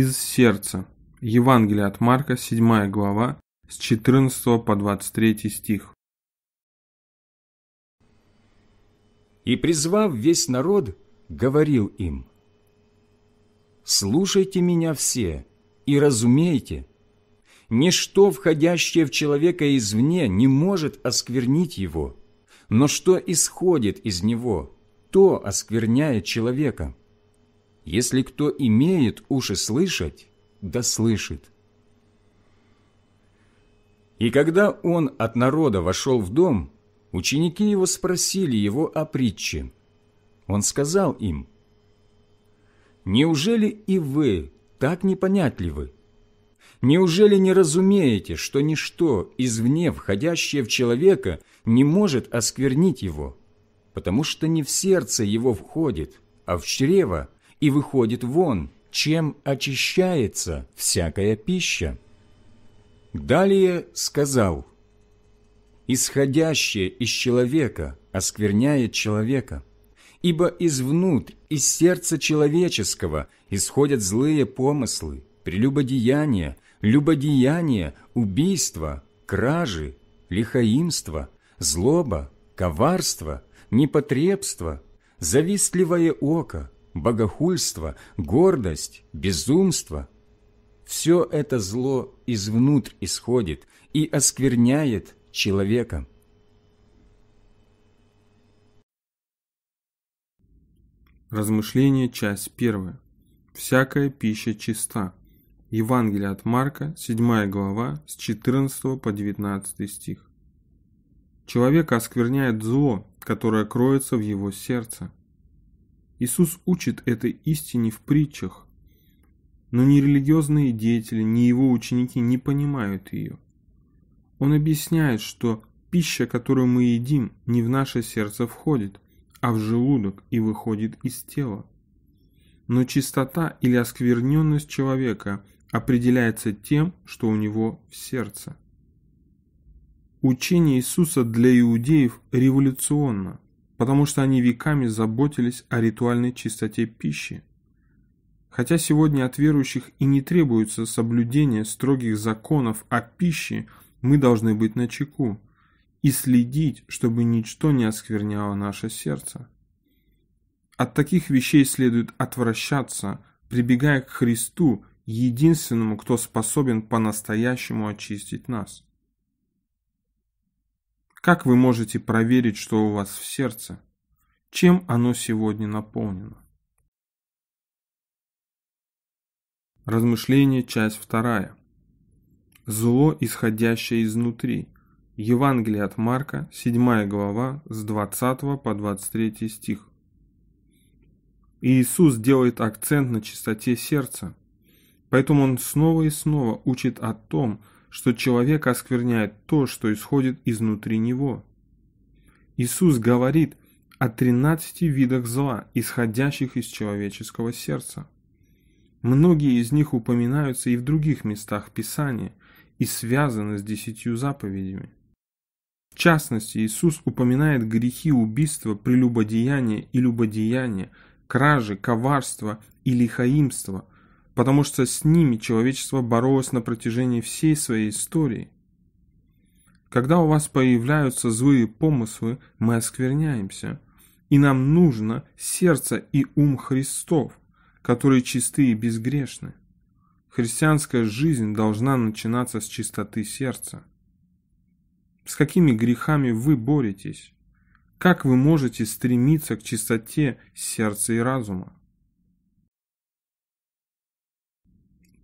из сердца. Евангелие от Марка, 7 глава, с 14 по 23 стих. И призвав весь народ, говорил им, «Слушайте меня все и разумейте, ничто, входящее в человека извне, не может осквернить его, но что исходит из него, то оскверняет человека» Если кто имеет уши слышать, да слышит». И когда он от народа вошел в дом, ученики его спросили его о притче. Он сказал им, «Неужели и вы так непонятливы? Неужели не разумеете, что ничто извне входящее в человека не может осквернить его, потому что не в сердце его входит, а в чрево, и выходит вон, чем очищается всякая пища. Далее сказал, «Исходящее из человека оскверняет человека, ибо из внутрь, из сердца человеческого исходят злые помыслы, прелюбодеяния, любодеяния, убийства, кражи, лихоимство, злоба, коварство, непотребство, завистливое око, богохульство, гордость, безумство – все это зло извнутрь исходит и оскверняет человека. Размышление, часть первая. Всякая пища чиста. Евангелие от Марка, 7 глава, с 14 по 19 стих. Человек оскверняет зло, которое кроется в его сердце. Иисус учит этой истине в притчах, но ни религиозные деятели, ни его ученики не понимают ее. Он объясняет, что пища, которую мы едим, не в наше сердце входит, а в желудок и выходит из тела. Но чистота или оскверненность человека определяется тем, что у него в сердце. Учение Иисуса для иудеев революционно потому что они веками заботились о ритуальной чистоте пищи. Хотя сегодня от верующих и не требуется соблюдение строгих законов о пище, мы должны быть начеку и следить, чтобы ничто не оскверняло наше сердце. От таких вещей следует отвращаться, прибегая к Христу, единственному, кто способен по-настоящему очистить нас. Как вы можете проверить, что у вас в сердце? Чем оно сегодня наполнено? Размышление, часть вторая. Зло, исходящее изнутри. Евангелие от Марка, 7 глава, с 20 по 23 стих. И Иисус делает акцент на чистоте сердца, поэтому Он снова и снова учит о том, что что человек оскверняет то, что исходит изнутри него. Иисус говорит о 13 видах зла, исходящих из человеческого сердца. Многие из них упоминаются и в других местах Писания и связаны с десятью заповедями. В частности, Иисус упоминает грехи убийства, прелюбодеяния и любодеяния, кражи, коварства и лихоимства потому что с ними человечество боролось на протяжении всей своей истории. Когда у вас появляются злые помыслы, мы оскверняемся, и нам нужно сердце и ум Христов, которые чисты и безгрешны. Христианская жизнь должна начинаться с чистоты сердца. С какими грехами вы боретесь? Как вы можете стремиться к чистоте сердца и разума?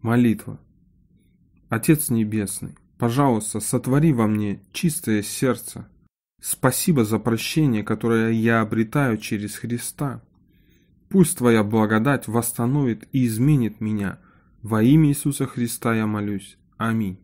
Молитва. Отец Небесный, пожалуйста, сотвори во мне чистое сердце. Спасибо за прощение, которое я обретаю через Христа. Пусть Твоя благодать восстановит и изменит меня. Во имя Иисуса Христа я молюсь. Аминь.